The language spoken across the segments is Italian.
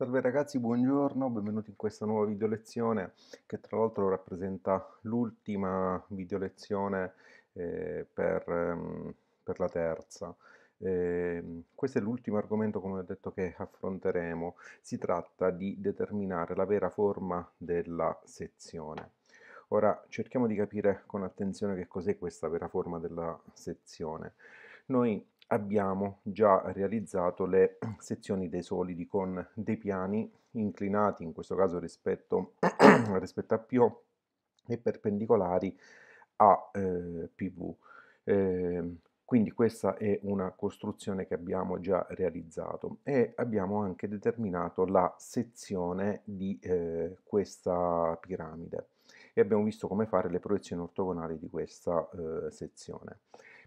Salve ragazzi, buongiorno, benvenuti in questa nuova video lezione che tra l'altro rappresenta l'ultima video lezione eh, per, ehm, per, la terza. Eh, questo è l'ultimo argomento come ho detto che affronteremo, si tratta di determinare la vera forma della sezione. Ora cerchiamo di capire con attenzione che cos'è questa vera forma della sezione. Noi abbiamo già realizzato le sezioni dei solidi con dei piani inclinati, in questo caso rispetto, rispetto a PO, e perpendicolari a eh, PV. Eh, quindi questa è una costruzione che abbiamo già realizzato e abbiamo anche determinato la sezione di eh, questa piramide e abbiamo visto come fare le proiezioni ortogonali di questa eh, sezione.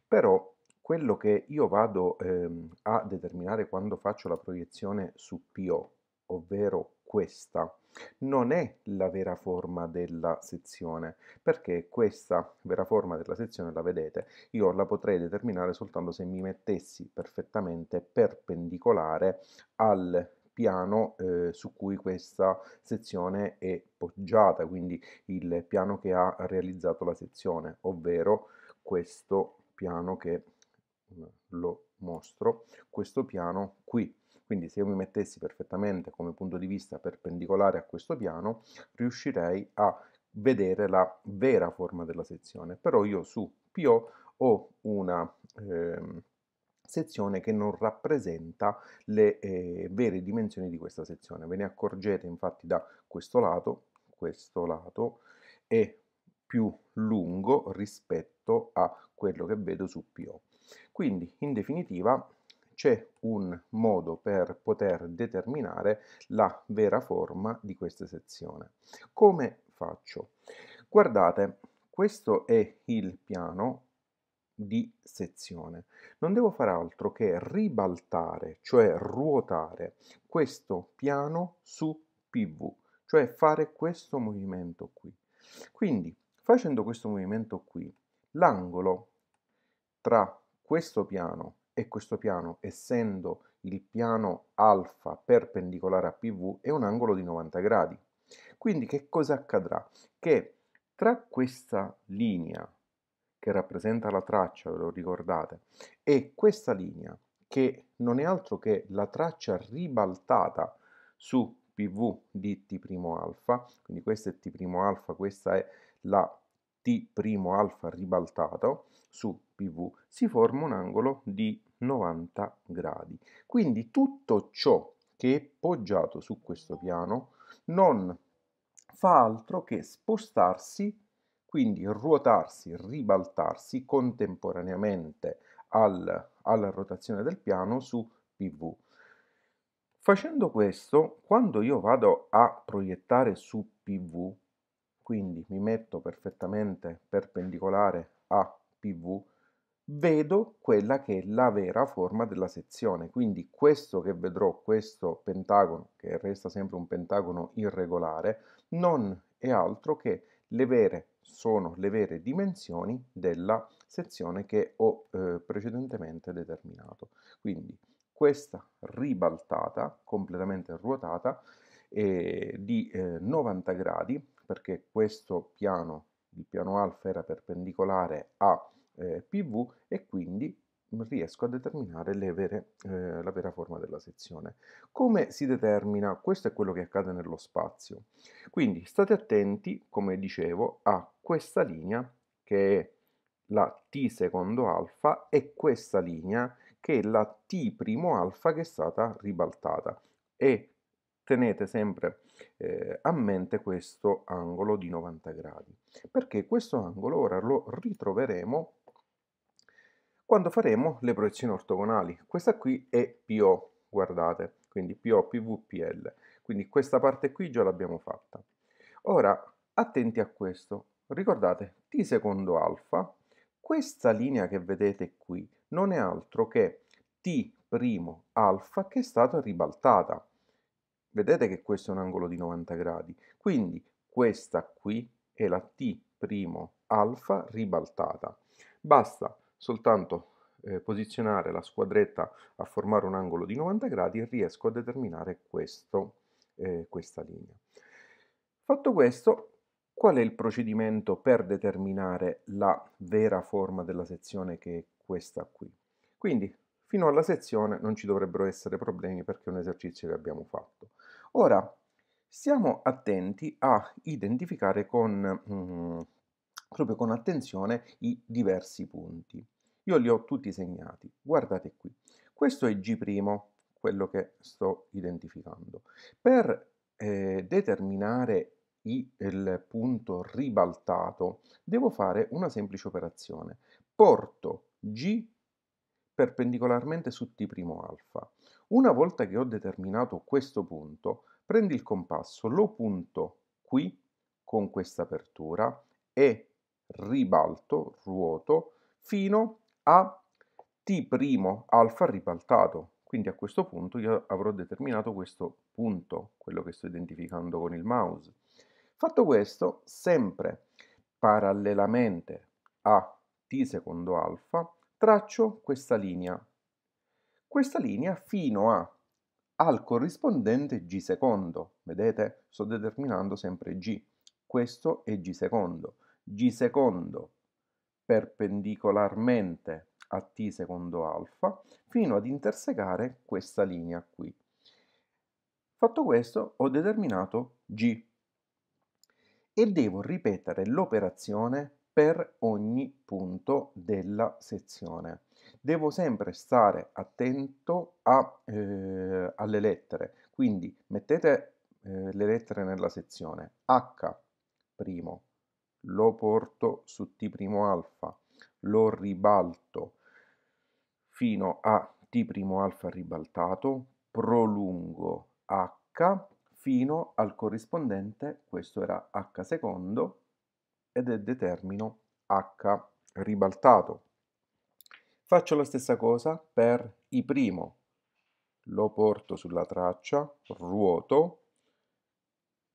Però quello che io vado ehm, a determinare quando faccio la proiezione su PO, ovvero questa, non è la vera forma della sezione, perché questa vera forma della sezione, la vedete, io la potrei determinare soltanto se mi mettessi perfettamente perpendicolare al piano eh, su cui questa sezione è poggiata, quindi il piano che ha realizzato la sezione, ovvero questo piano che Mm, lo mostro, questo piano qui. Quindi se io mi mettessi perfettamente come punto di vista perpendicolare a questo piano, riuscirei a vedere la vera forma della sezione. Però io su PO ho una eh, sezione che non rappresenta le eh, vere dimensioni di questa sezione. Ve ne accorgete infatti da questo lato, questo lato è più lungo rispetto a quello che vedo su PO. Quindi, in definitiva, c'è un modo per poter determinare la vera forma di questa sezione. Come faccio? Guardate, questo è il piano di sezione. Non devo fare altro che ribaltare, cioè ruotare questo piano su PV, cioè fare questo movimento qui. Quindi, facendo questo movimento qui, l'angolo tra questo piano e questo piano, essendo il piano alfa perpendicolare a PV, è un angolo di 90 gradi. Quindi che cosa accadrà? Che tra questa linea, che rappresenta la traccia, ve lo ricordate, e questa linea, che non è altro che la traccia ribaltata su PV di T' quindi questa è T' questa è la T' alfa ribaltato, su PV si forma un angolo di 90 gradi. Quindi tutto ciò che è poggiato su questo piano non fa altro che spostarsi, quindi ruotarsi, ribaltarsi contemporaneamente al, alla rotazione del piano su PV. Facendo questo, quando io vado a proiettare su PV, quindi mi metto perfettamente perpendicolare a PV, vedo quella che è la vera forma della sezione. Quindi questo che vedrò, questo pentagono, che resta sempre un pentagono irregolare, non è altro che le vere, sono le vere dimensioni della sezione che ho eh, precedentemente determinato. Quindi questa ribaltata, completamente ruotata, eh, di eh, 90 gradi, perché questo piano il piano alfa era perpendicolare a eh, PV e quindi riesco a determinare vere, eh, la vera forma della sezione. Come si determina? Questo è quello che accade nello spazio. Quindi state attenti, come dicevo, a questa linea che è la t secondo alfa e questa linea che è la t primo alfa che è stata ribaltata. E tenete sempre eh, a mente questo angolo di 90 gradi, perché questo angolo ora lo ritroveremo quando faremo le proiezioni ortogonali. Questa qui è PO, guardate, quindi PO, PV, PL. Quindi questa parte qui già l'abbiamo fatta. Ora, attenti a questo. Ricordate, T secondo alfa, questa linea che vedete qui non è altro che T primo alfa che è stata ribaltata. Vedete che questo è un angolo di 90 gradi, quindi questa qui è la T' alfa ribaltata. Basta soltanto eh, posizionare la squadretta a formare un angolo di 90 gradi e riesco a determinare questo, eh, questa linea. Fatto questo, qual è il procedimento per determinare la vera forma della sezione che è questa qui? Quindi, fino alla sezione non ci dovrebbero essere problemi perché è un esercizio che abbiamo fatto. Ora, stiamo attenti a identificare con, mm, proprio con attenzione i diversi punti. Io li ho tutti segnati, guardate qui. Questo è G', quello che sto identificando. Per eh, determinare il punto ribaltato, devo fare una semplice operazione. Porto G perpendicolarmente su T' alfa. Una volta che ho determinato questo punto, prendi il compasso, lo punto qui con questa apertura e ribalto, ruoto, fino a T' alfa ribaltato. Quindi a questo punto io avrò determinato questo punto, quello che sto identificando con il mouse. Fatto questo, sempre parallelamente a T secondo alfa, traccio questa linea questa linea fino a al corrispondente g secondo. Vedete? Sto determinando sempre g. Questo è g secondo. g secondo perpendicolarmente a t secondo alfa fino ad intersecare questa linea qui. Fatto questo ho determinato g e devo ripetere l'operazione per ogni punto della sezione devo sempre stare attento a, eh, alle lettere. Quindi mettete eh, le lettere nella sezione H primo, lo porto su T primo alfa, lo ribalto fino a T primo alfa ribaltato, prolungo H fino al corrispondente, questo era H secondo, ed è determino H ribaltato. Faccio la stessa cosa per I'. primo. Lo porto sulla traccia, ruoto,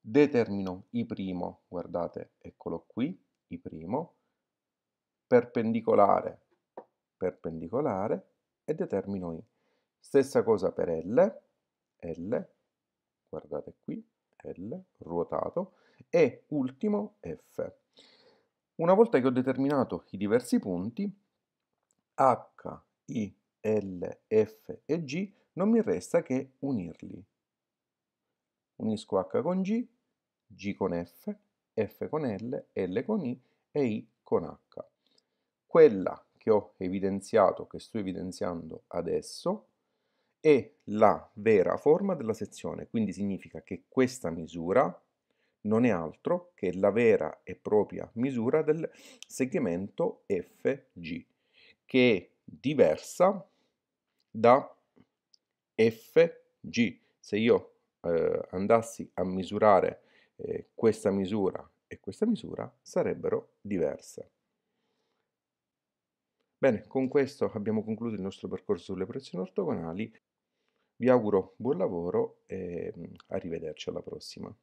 determino I', primo, guardate, eccolo qui, I', primo, perpendicolare, perpendicolare e determino I. Stessa cosa per L, L, guardate qui, L, ruotato, e ultimo F. Una volta che ho determinato i diversi punti, H, I, L, F e G non mi resta che unirli. Unisco H con G, G con F, F con L, L con I e I con H. Quella che ho evidenziato, che sto evidenziando adesso, è la vera forma della sezione, quindi significa che questa misura non è altro che la vera e propria misura del segmento FG che è diversa da fg. Se io eh, andassi a misurare eh, questa misura e questa misura sarebbero diverse. Bene, con questo abbiamo concluso il nostro percorso sulle pressioni ortogonali. Vi auguro buon lavoro e mm, arrivederci alla prossima.